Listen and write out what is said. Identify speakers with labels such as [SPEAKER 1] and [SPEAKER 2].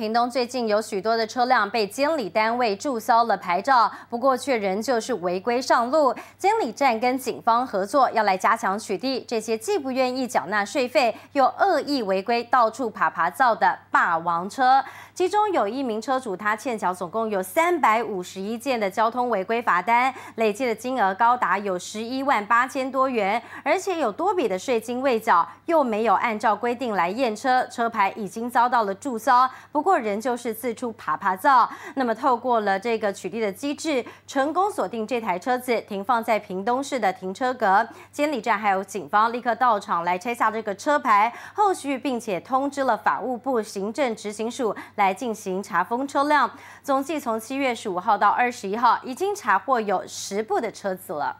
[SPEAKER 1] 屏东最近有许多的车辆被监理单位注销了牌照，不过却仍旧是违规上路。监理站跟警方合作，要来加强取缔这些既不愿意缴纳税费，又恶意违规到处爬爬造的霸王车。其中有一名车主，他欠缴总共有三百五十一件的交通违规罚单，累计的金额高达有十一万八千多元，而且有多笔的税金未缴，又没有按照规定来验车，车牌已经遭到了注销。不过，或仍旧是四处爬爬灶，那么透过了这个取缔的机制，成功锁定这台车子停放在屏东市的停车格，监理站还有警方立刻到场来拆下这个车牌，后续并且通知了法务部行政执行署来进行查封车辆，总计从七月十五号到二十一号，已经查获有十部的车子了。